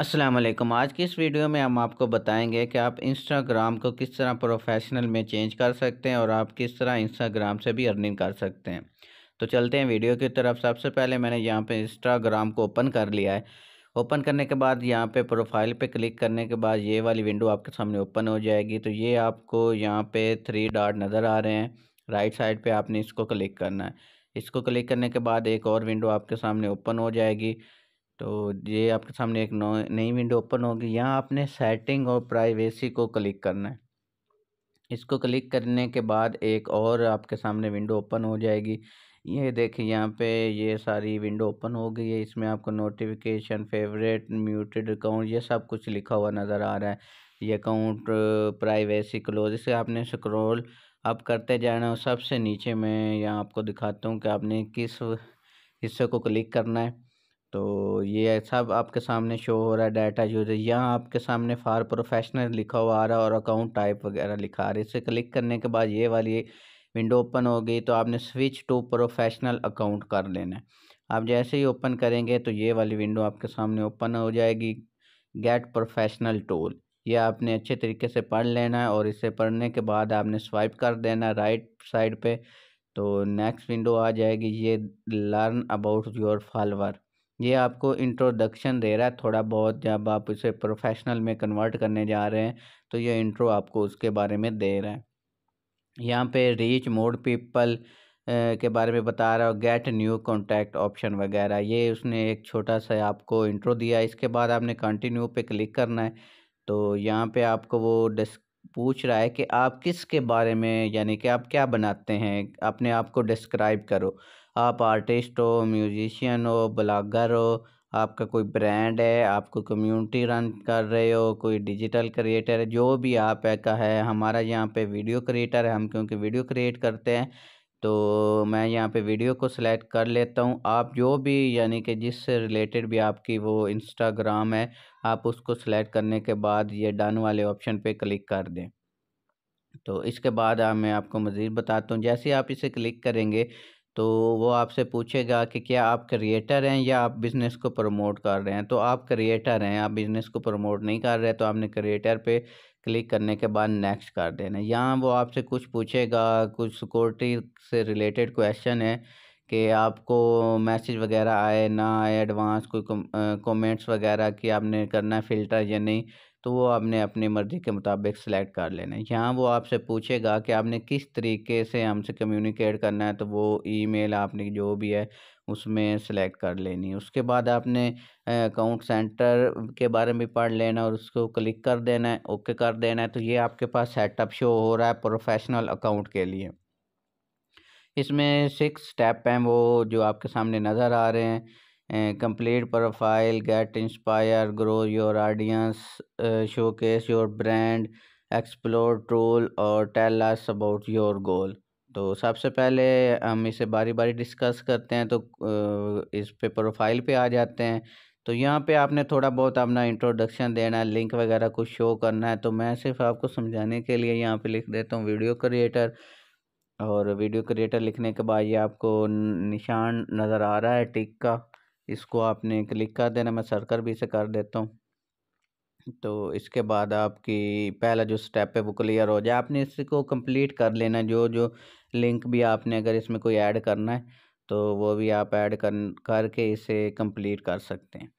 असलम आज की इस वीडियो में हम आपको बताएंगे कि आप इंस्टाग्राम को किस तरह प्रोफेशनल में चेंज कर सकते हैं और आप किस तरह इंस्टाग्राम से भी अर्निंग कर सकते हैं तो चलते हैं वीडियो की तरफ सबसे पहले मैंने यहाँ पे इंस्टाग्राम को ओपन कर लिया है ओपन करने के बाद यहाँ पे प्रोफाइल पे क्लिक करने के बाद ये वाली विंडो आपके सामने ओपन हो जाएगी तो ये आपको यहाँ पे थ्री डॉट नज़र आ रहे हैं राइट साइड पे आपने इसको क्लिक करना है इसको क्लिक करने के बाद एक और विंडो आपके सामने ओपन हो जाएगी तो ये आपके सामने एक नई विंडो ओपन होगी यहाँ आपने सेटिंग और प्राइवेसी को क्लिक करना है इसको क्लिक करने के बाद एक और आपके सामने विंडो ओपन हो जाएगी ये देखिए यहाँ पे ये सारी विंडो ओपन हो गई है इसमें आपको नोटिफिकेशन फेवरेट म्यूटेड अकाउंट ये सब कुछ लिखा हुआ नज़र आ रहा है ये अकाउंट प्राइवेसी क्लोज इसे आपने स्क्रॉल अप करते जाना और सबसे नीचे मैं यहाँ आपको दिखाता हूँ कि आपने किस हिस्से को क्लिक करना है तो ये सब आपके सामने शो हो रहा है डाटा है यहाँ आपके सामने फार प्रोफेशनल लिखा हुआ आ रहा है और अकाउंट टाइप वगैरह लिखा आ रहा है इसे क्लिक करने के बाद ये वाली विंडो ओपन हो गई तो आपने स्विच टू प्रोफेशनल अकाउंट कर लेना है आप जैसे ही ओपन करेंगे तो ये वाली विंडो आपके सामने ओपन हो जाएगी गेट प्रोफेशनल टूल ये आपने अच्छे तरीके से पढ़ लेना है और इसे पढ़ने के बाद आपने स्वाइप कर देना राइट साइड पर तो नेक्स्ट विंडो आ जाएगी ये लर्न अबाउट योर फॉलोअर ये आपको इंट्रोडक्शन दे रहा है थोड़ा बहुत जब आप उसे प्रोफेशनल में कन्वर्ट करने जा रहे हैं तो ये इंट्रो आपको उसके बारे में दे रहा है यहाँ पे रीच मोड पीपल के बारे में बता रहा है गेट न्यू कॉन्टैक्ट ऑप्शन वगैरह ये उसने एक छोटा सा आपको इंट्रो दिया इसके बाद आपने कंटिन्यू पे क्लिक करना है तो यहाँ पे आपको वो डिस पूछ रहा है कि आप किसके बारे में यानी कि आप क्या बनाते हैं अपने आप को डिस्क्राइब करो आप आर्टिस्ट हो म्यूजिशियन हो ब्लागर हो आपका कोई ब्रांड है आपको कम्युनिटी रन कर रहे हो कोई डिजिटल क्रिएटर है जो भी आप का है हमारा यहाँ पे वीडियो क्रिएटर है हम क्योंकि वीडियो क्रिएट करते हैं तो मैं यहाँ पे वीडियो को सिलेक्ट कर लेता हूँ आप जो भी यानी कि जिससे रिलेटेड भी आपकी वो इंस्टाग्राम है आप उसको सिलेक्ट करने के बाद ये डन वाले ऑप्शन पर क्लिक कर दें तो इसके बाद मैं आपको मज़ीद बताता हूँ जैसे आप इसे क्लिक करेंगे तो वो आपसे पूछेगा कि क्या आप क्रिएटर हैं या आप बिज़नेस को प्रमोट कर रहे हैं तो आप क्रिएटर हैं आप बिज़नेस को प्रमोट नहीं कर रहे तो आपने क्रिएटर पे क्लिक करने के बाद नेक्स्ट कर देना यहाँ वो आपसे कुछ पूछेगा कुछ सिक्योरिटी से रिलेटेड क्वेश्चन है कि आपको मैसेज वगैरह आए ना आए एडवांस कोई कमेंट्स वगैरह कि आपने करना है फ़िल्टर या नहीं तो वो आपने अपनी मर्ज़ी के मुताबिक सेलेक्ट कर लेना है यहाँ वो आपसे पूछेगा कि आपने किस तरीके से हमसे कम्युनिकेट करना है तो वो ईमेल आपने जो भी है उसमें सेलेक्ट कर लेनी उसके बाद आपने अकाउंट सेंटर के बारे में पढ़ लेना और उसको क्लिक कर देना है ओके कर देना है तो ये आपके पास सेटअप शो हो रहा है प्रोफेशनल अकाउंट के लिए इसमें सिक्स स्टेप हैं वो जो आपके सामने नज़र आ रहे हैं complete profile get inspire grow your audience showcase your brand explore tool और tell us about your goal तो सबसे पहले हम इसे बारी बारी डिस्कस करते हैं तो इस पे प्रोफाइल पे आ जाते हैं तो यहाँ पे आपने थोड़ा बहुत अपना इंट्रोडक्शन देना है लिंक वगैरह कुछ शो करना है तो मैं सिर्फ आपको समझाने के लिए यहाँ पे लिख देता हूँ वीडियो क्रिएटर और वीडियो क्रिएटर लिखने के बाद ये आपको निशान नज़र आ रहा है टिक का इसको आपने क्लिक कर देना मैं सर्कल भी से कर देता हूँ तो इसके बाद आपकी पहला जो स्टेप है वो क्लियर हो जाए आपने इसको कंप्लीट कर लेना जो जो लिंक भी आपने अगर इसमें कोई ऐड करना है तो वो भी आप ऐड कर करके इसे कंप्लीट कर सकते हैं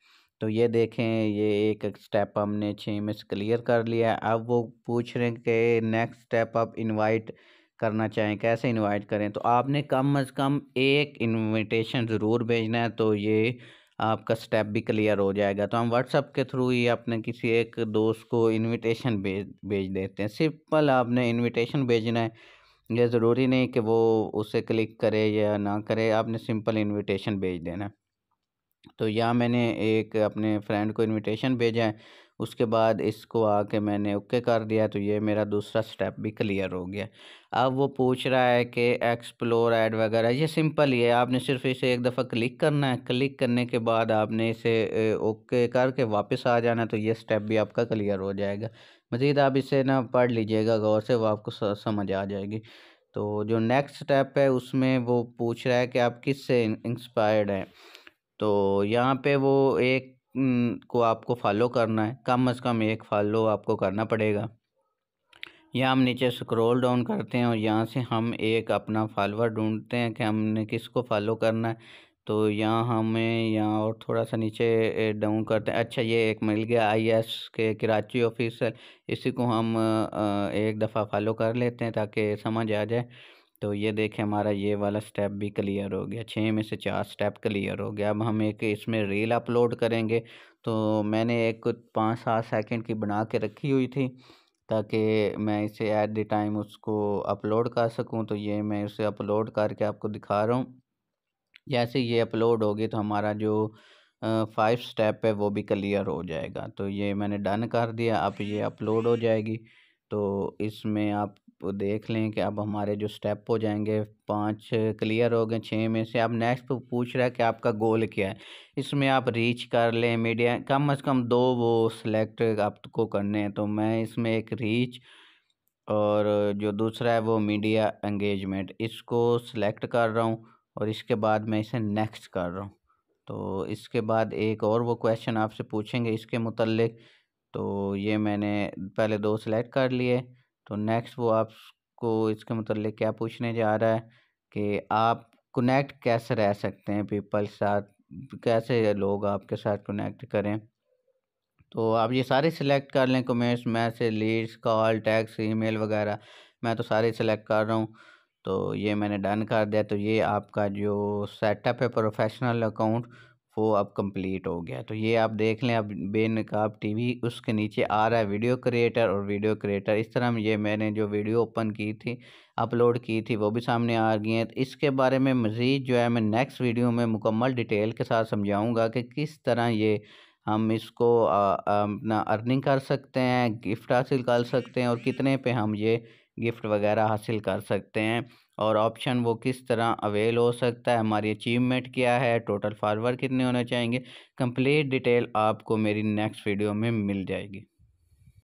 तो ये देखें ये एक स्टेप हमने छः में से क्लियर कर लिया अब वो पूछ रहे हैं कि नेक्स्ट स्टेप आप इनवाइट करना चाहें कैसे इनवाइट करें तो आपने कम अज़ कम एक इनविटेशन ज़रूर भेजना है तो ये आपका स्टेप भी क्लियर हो जाएगा तो हम व्हाट्सअप के थ्रू ही अपने किसी एक दोस्त को इनविटेशन भेज भेज देते हैं सिंपल आपने इनविटेशन भेजना है यह ज़रूरी नहीं कि वो उसे क्लिक करे या ना करे आपने सिंपल इनविटेशन भेज देना है तो या मैंने एक अपने फ्रेंड को इनविटेशन भेजा है उसके बाद इसको आके मैंने ओके कर दिया तो ये मेरा दूसरा स्टेप भी क्लियर हो गया अब वो पूछ रहा है कि एक्सप्लोर ऐड वगैरह ये सिंपल ही है आपने सिर्फ इसे एक दफ़ा क्लिक करना है क्लिक करने के बाद आपने इसे ओके करके वापस आ जाना तो ये स्टेप भी आपका क्लियर हो जाएगा मज़ीद आप इसे ना पढ़ लीजिएगा गौर से वो आपको समझ आ जाएगी तो जो नेक्स्ट स्टेप है उसमें वो पूछ रहा है कि आप किस से इंस्पायर्ड हैं तो यहाँ पे वो एक को आपको फॉलो करना है कम से कम एक फॉलो आपको करना पड़ेगा यहाँ हम नीचे स्क्रॉल डाउन करते हैं और यहाँ से हम एक अपना फॉलोअर ढूंढते हैं कि हमने किसको फॉलो करना है तो यहाँ हमें यहाँ और थोड़ा सा नीचे डाउन करते हैं अच्छा ये एक मिल गया आईएएस के कराची ऑफिसर इसी को हम एक दफ़ा फॉलो कर लेते हैं ताकि समझ आ जाए तो ये देखें हमारा ये वाला स्टेप भी क्लियर हो गया छः में से चार स्टेप क्लियर हो गया अब हम एक इसमें रील अपलोड करेंगे तो मैंने एक पाँच सात सेकंड की बना के रखी हुई थी ताकि मैं इसे ऐट द टाइम उसको अपलोड कर सकूं तो ये मैं उसे अपलोड करके आपको दिखा रहा हूँ जैसे ये अपलोड होगी तो हमारा जो फाइव स्टेप है वो भी क्लियर हो जाएगा तो ये मैंने डन कर दिया अब ये अपलोड हो जाएगी तो इसमें आप देख लें कि अब हमारे जो स्टेप हो जाएंगे पाँच क्लियर हो गए छः में से अब नेक्स्ट पूछ रहा है कि आपका गोल क्या है इसमें आप रीच कर लें मीडिया कम से कम दो वो सिलेक्ट आपको करने हैं तो मैं इसमें एक रीच और जो दूसरा है वो मीडिया एंगेजमेंट इसको सिलेक्ट कर रहा हूँ और इसके बाद मैं इसे नेक्स्ट कर रहा हूँ तो इसके बाद एक और वो क्वेश्चन आपसे पूछेंगे इसके मुतलक तो ये मैंने पहले दो सिलेक्ट कर लिए तो नेक्स्ट वो आपको इसके मतलब क्या पूछने जा रहा है कि आप कनेक्ट कैसे रह सकते हैं पीपल साथ कैसे लोग आपके साथ कनेक्ट करें तो आप ये सारे सिलेक्ट कर लें comments message leads call texts email वगैरह मैं तो सारे सिलेक्ट कर रहा हूँ तो ये मैंने डन कर दिया तो ये आपका जो सेटअप है प्रोफेशनल अकाउंट वो अब कंप्लीट हो गया तो ये आप देख लें अब बेनकाब टीवी उसके नीचे आ रहा है वीडियो क्रिएटर और वीडियो क्रिएटर इस तरह ये मैंने जो वीडियो ओपन की थी अपलोड की थी वो भी सामने आ गई हैं तो इसके बारे में मज़ीद जो है मैं नेक्स्ट वीडियो में मुकम्मल डिटेल के साथ समझाऊँगा कि किस तरह ये हम इसको अपना अर्निंग कर सकते हैं गिफ्ट हासिल कर सकते हैं और कितने पे हम ये गिफ्ट वगैरह हासिल कर सकते हैं और ऑप्शन वो किस तरह अवेल हो सकता है हमारी अचीवमेंट क्या है टोटल फॉरवर्ड कितने होने चाहिए कंप्लीट डिटेल आपको मेरी नेक्स्ट वीडियो में मिल जाएगी